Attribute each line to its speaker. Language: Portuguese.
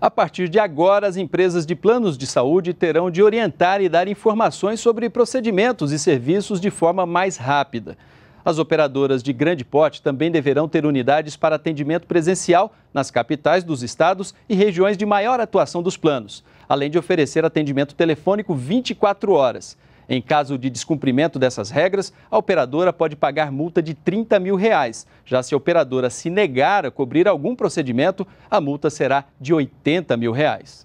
Speaker 1: A partir de agora, as empresas de planos de saúde terão de orientar e dar informações sobre procedimentos e serviços de forma mais rápida. As operadoras de grande porte também deverão ter unidades para atendimento presencial nas capitais dos estados e regiões de maior atuação dos planos, além de oferecer atendimento telefônico 24 horas. Em caso de descumprimento dessas regras, a operadora pode pagar multa de 30 mil reais. Já se a operadora se negar a cobrir algum procedimento, a multa será de 80 mil reais.